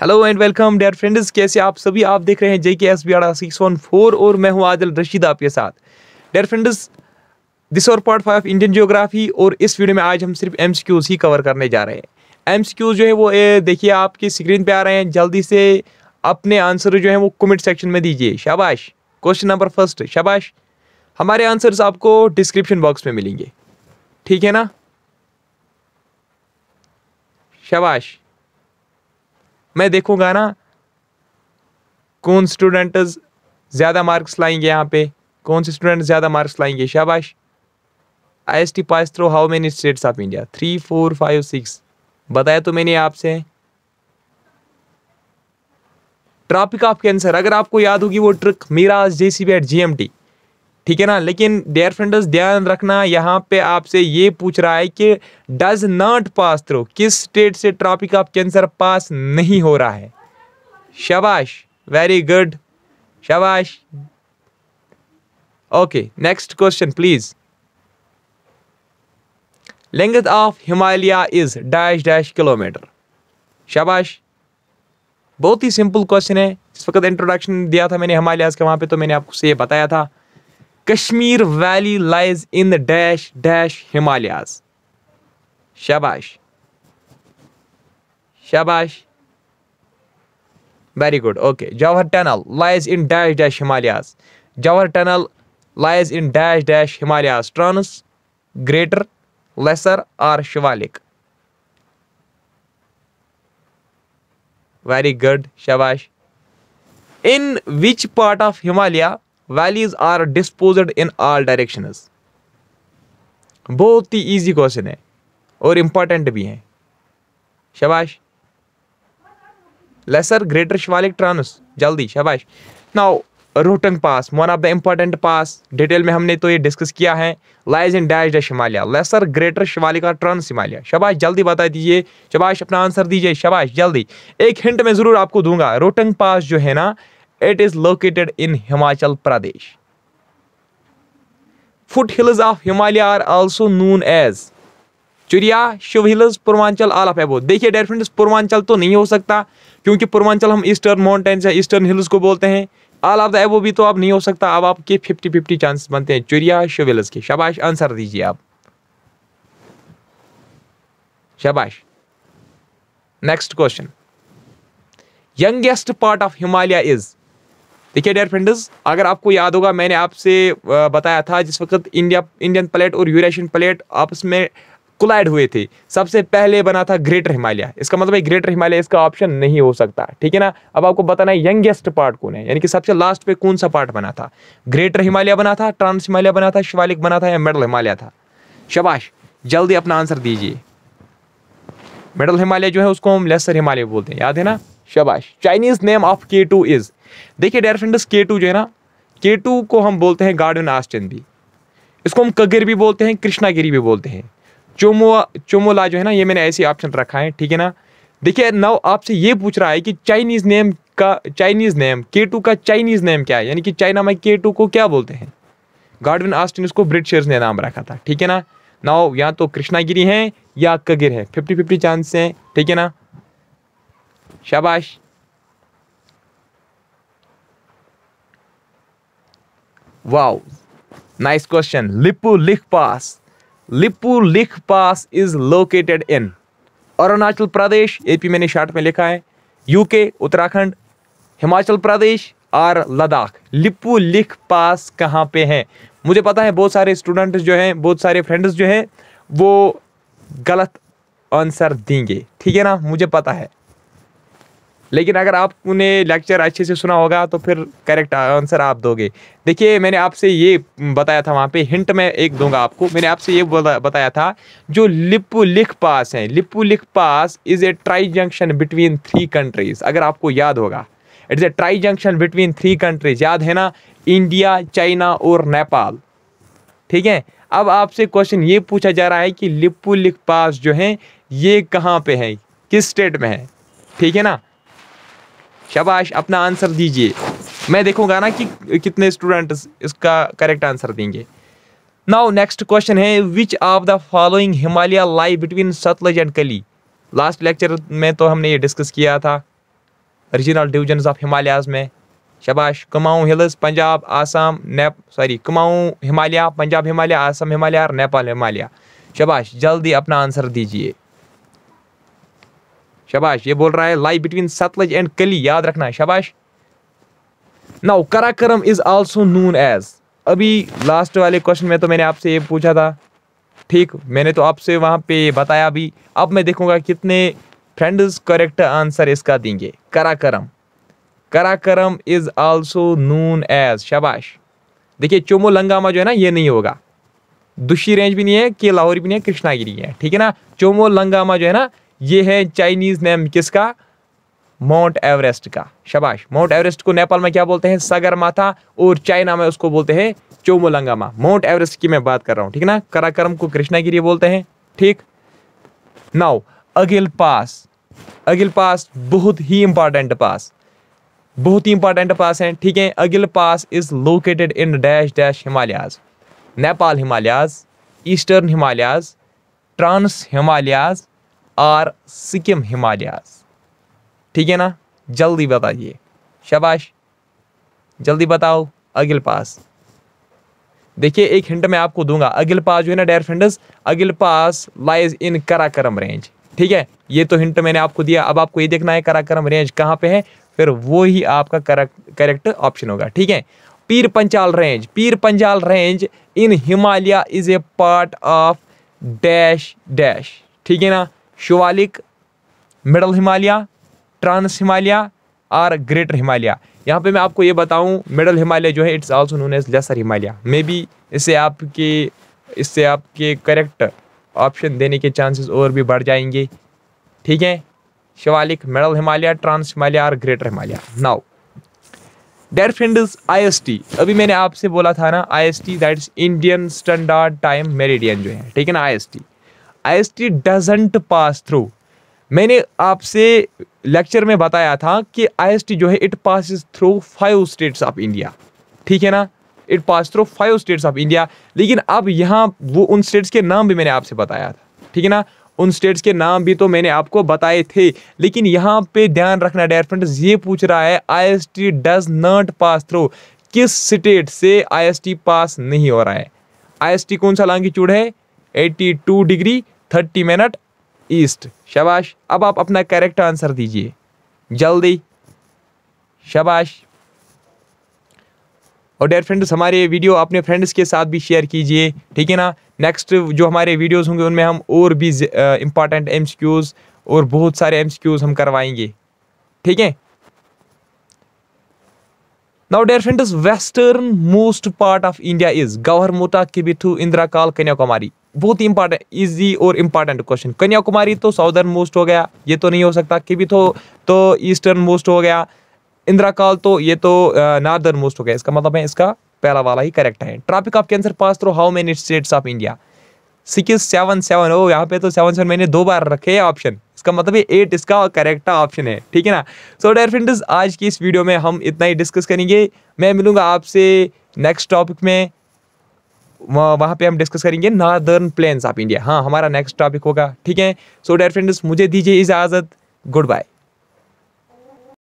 Hello and welcome dear friends कैसे आप सभी आप देख रहे हैं J K S B R six one four और मैं हूं आदिल रशीद आपके साथ डेयर फ्रेंड्स दिस और पार्ट फाइव इंडियन जियोग्राफी और इस वीडियो में आज हम सिर्फ एम ही कवर करने जा रहे हैं एम जो है वो देखिए आपकी स्क्रीन पर आ रहे हैं जल्दी से अपने आंसर जो है वो कमेंट सेक्शन में दीजिए शाबाश क्वेश्चन नंबर फर्स्ट शाबाश हमारे आंसर्स आपको डिस्क्रिप्शन बॉक्स में मिलेंगे ठीक है ना शाबाश मैं देखूंगा ना कौन स्टूडेंट ज़्यादा मार्क्स लाएंगे यहाँ पे कौन से स्टूडेंट ज़्यादा मार्क्स लाएंगे शाबाश I S T pass through how many states of India three four five six बताया तो मैंने आपसे ट्रॉपिक ऑफ कैंसर अगर आपको याद होगी वो ट्रिक मीराज जेसीबी एट जीएमटी ठीक है ना लेकिन डेयर फ्रेंड्स ध्यान रखना यहाँ पे आपसे ये पूछ रहा है कि डज नॉट पास थ्रू किस स्टेट से ट्रॉपिक ऑफ कैंसर पास नहीं हो रहा है शबाश वेरी गुड शबाश okay next question please length of Himalaya is dash dash kilometre शाबाश बहुत ही सिंपल क्वेश्चन है इस वक्त इंट्रोडक्शन दिया था मैंने हिमालयाज के वहाँ पे तो मैंने आपको से बताया था Kashmir Valley lies in the dash dash Himalayas. Shabash. Shabash. Very good. Okay. Jawahar Tunnel lies in dash dash Himalayas. Jawahar Tunnel lies in dash dash Himalayas. Trans, greater, lesser or Shivalik. Very good. Shabash. In which part of Himalaya values are disposed in all directions बहुत ही easy question है और important भी हैं शबाश lesser greater Shivalik trans जल्दी शबाश now Rohtang pass one of the important pass detail में हमने तो ये डिस्कस किया है lies in dash dash Himalaya lesser greater Shivalika trans Himalaya शबाश जल्दी बता दीजिए शबाश अपना आंसर दीजिए शबाश जल्दी एक हिंट मैं ज़रूर आपको दूंगा रोहटंग पास जो है ना it is located in Himachal Pradesh foot hills of Himalaya are also known as Churia Shiv hills Purvanchal all of above देखिए डेयर फ्रेंड्स पूर्वांचल तो नहीं हो सकता क्योंकि पूर्वांचल हम ईस्टर्न माउंटेन्स या ईस्टर्न हिल्स को बोलते हैं आल ऑफ द एबो भी तो अब नहीं हो सकता अब आपके फिफ्टी फिफ्टी चांसेस बनते हैं चुरिया शिव हिल्स के शबाश आंसर दीजिए आप शबाश next question youngest part of Himalaya is देखिए डेयर फ्रेंड्स अगर आपको याद होगा मैंने आपसे बताया था जिस वक्त इंडिया इंडियन प्लेट और यूरेशियन प्लेट आपस में कोलाइड हुए थे सबसे पहले बना था ग्रेटर हिमालय इसका मतलब है ग्रेटर हिमालय इसका ऑप्शन नहीं हो सकता ठीक है ना अब आपको बताना है यंगेस्ट पार्ट कौन है यानी कि सबसे लास्ट पे कौन सा पार्ट बना था ग्रेटर हिमालय बना था ट्रांस हिमालय बना था शिवालिक बना था या मिडल हिमालय था शबाश जल्दी अपना आंसर दीजिए मिडल हिमालय जो है उसको हम लेसर हिमालय बोलते हैं याद है ना शबाश Chinese name of K two is देखिए डेयर फ्रेंड्स के टू जो है ना के टू को हम बोलते हैं गार्डन आस्टन भी इसको हम कगिर भी बोलते हैं कृष्णागिरी भी बोलते हैं चोमो चोमोला जो है ना ये मैंने ऐसे ऑप्शन रखा है ठीक है ना देखिए नव आपसे ये पूछ रहा है कि चाइनीज़ नेम का चाइनीज़ नेम के टू का चाइनीज़ नेम क्या है यानी कि चाइना में के टू को क्या बोलते हैं गार्डविन आस्टिन इसको ब्रिटिशर्स ने नाम रखा था ठीक है ना नाव या तो कृष्णागिरी है या कगिर है फिफ्टी फिफ्टी चांस हैं ठीक है ना शाबाश Wow. Nice question. Lipu Lich Pass. Lipu Lich Pass is located in Arunachal Pradesh AP मैंने शार्ट में लिखा है यूके उत्तराखंड हिमाचल प्रदेश और लद्दाख लिपु लिख पास कहाँ पे हैं मुझे पता है बहुत सारे स्टूडेंट्स जो हैं बहुत सारे फ्रेंड्स जो हैं वो गलत आंसर देंगे ठीक है ना मुझे पता है लेकिन अगर आपने लेक्चर अच्छे से सुना होगा तो फिर करेक्ट आंसर आप दोगे देखिए मैंने आपसे ये बताया था वहाँ पे हिंट मैं एक दूंगा आपको मैंने आपसे ये बताया था जो लिख पास है लिख pass is a tri junction between three countries अगर आपको याद होगा it's a tri junction between three countries याद है ना इंडिया चाइना और नेपाल ठीक है अब आपसे क्वेश्चन ये पूछा जा रहा है कि लिख पास जो है ये कहाँ पे है किस स्टेट में है ठीक है ना शबाश अपना आंसर दीजिए मैं देखूंगा ना कि कितने स्टूडेंट इसका करेक्ट आंसर देंगे नाउ नेक्स्ट क्वेश्चन है which of the following Himalaya lie between Sutlej and Kali last lecture में तो हमने ये डिस्कस किया था रीजनल डिवीजन ऑफ हिमालयाज में शबाश कुमाऊं हिल्स पंजाब आसाम नेप सॉरी कुमाऊं हिमालय पंजाब हिमालय आसाम हिमालय और नेपाल हिमालय शबाश जल्दी अपना आंसर दीजिए शबाश ये बोल रहा है लाई बिटवीन सतलज एंड कली याद रखना है शबाश now Karakoram is also known as अभी लास्ट वाले क्वेश्चन में तो मैंने आपसे ये पूछा था ठीक मैंने तो आपसे वहाँ पे बताया अभी अब मैं देखूँगा कितने फ्रेंड्स करेक्ट आंसर इसका देंगे Karakoram Karakoram is also known as शबाश देखिए चोमो लंगामा जो है ना ये नहीं होगा दुशी रेंज भी नहीं है कि लाहौरी भी नहीं है कृष्णागिरी है ठीक है ना चोमो लंगामा जो है ना ये है चाइनीज नेम किसका माउंट एवरेस्ट का शबाश माउंट एवरेस्ट को नेपाल में क्या बोलते हैं सगर माथा और चाइना में उसको बोलते हैं चोमोलंगामा माउंट एवरेस्ट की मैं बात कर रहा हूँ ठीक ना कराकरम को कृष्णागिरी बोलते हैं ठीक नाउ अगिल पास अगिल पास बहुत ही इंपॉर्टेंट पास बहुत ही इंपॉर्टेंट पास है ठीक है Aghil pass is located in dash dash Himalayas Nepal Himalayas eastern Himalayas trans Himalayas or Sikkim Himalayas ठीक है ना जल्दी बताइए शाबाश जल्दी बताओ अगिल पास देखिए एक हिंट मैं आपको दूंगा अगिल पास जो है ना dear friends Aghil pass lies in Karakoram range ठीक है ये तो हिंट मैंने आपको दिया अब आपको ये देखना है कराकरम रेंज कहाँ पे है फिर वो ही आपका करेक्ट ऑप्शन होगा ठीक है पीर Panjal range Pir Panjal range in Himalaya is a part of dash dash ठीक है ना शिवालिक मिडल हिमालय ट्रांस हिमालय और ग्रेटर हिमालय यहाँ पे मैं आपको ये बताऊँ मिडल हिमालय जो है it's also known as lesser Himalaya may be इससे आपके इससे आपके करेक्ट ऑप्शन देने के चांसेस और भी बढ़ जाएंगे ठीक है शिवालिक मिडल हिमालय ट्रांस हिमालय और greater Himalaya now dear S T अभी मैंने आपसे बोला था ना that is Indian standard time meridian जो है ठीक है ना I S T IST doesn't pass through मैंने आपसे लेक्चर में बताया था कि आईएसटी जो है it passes through five states of India ठीक है ना it pass through five states of India लेकिन अब यहाँ वो उन स्टेट्स के नाम भी मैंने आपसे बताया था ठीक है ना उन स्टेट्स के नाम भी तो मैंने आपको बताए थे लेकिन यहाँ पे ध्यान रखना डेयर फ्रेंड्स ये पूछ रहा है IST does not pass through किस स्टेट से आईएसटी पास नहीं हो रहा है आईएसटी कौन सा लॉन्गिट्यूड है 82 डिग्री थर्टी मिनट ईस्ट शबाश अब आप अपना करेक्ट आंसर दीजिए जल्दी शबाश और डेयर फ्रेंड्स हमारे वीडियो अपने फ्रेंड्स के साथ भी शेयर कीजिए ठीक है ना नेक्स्ट जो हमारे वीडियोस होंगे उनमें हम और भी इम्पॉर्टेंट एम और बहुत सारे एम हम करवाएंगे ठीक है Now, dear friends, western most part of India is Gawar Mota, Indrakal, Kanyakumari. बहुत ही इंपॉर्टेंट ईजी और इंपॉर्टेंट क्वेश्चन कन्याकुमारी तो साउदर्न मोस्ट हो गया ये तो नहीं हो सकता थो तो ईस्टर्न मोस्ट हो गया इंदिरा काल तो ये तो नॉर्दर्न मोस्ट हो गया इसका मतलब है इसका पहला वाला ही करेक्ट है tropic of cancer pass through how many states of India six seven seven oh यहाँ पे तो सेवन सेवन मैंने दो बार रखे हैं ऑप्शन इसका मतलब ये एट इसका करेक्ट ऑप्शन है ठीक है ना सो डेयर फ्रेंड्स आज की इस वीडियो में हम इतना ही डिस्कस करेंगे मैं मिलूंगा आपसे नेक्स्ट टॉपिक में वहाँ पे हम डिस्कस करेंगे नॉर्दर्न प्लेन्स ऑफ इंडिया हाँ हमारा नेक्स्ट टॉपिक होगा ठीक है सो डेयर फ्रेंड्स मुझे दीजिए इजाज़त गुड बाय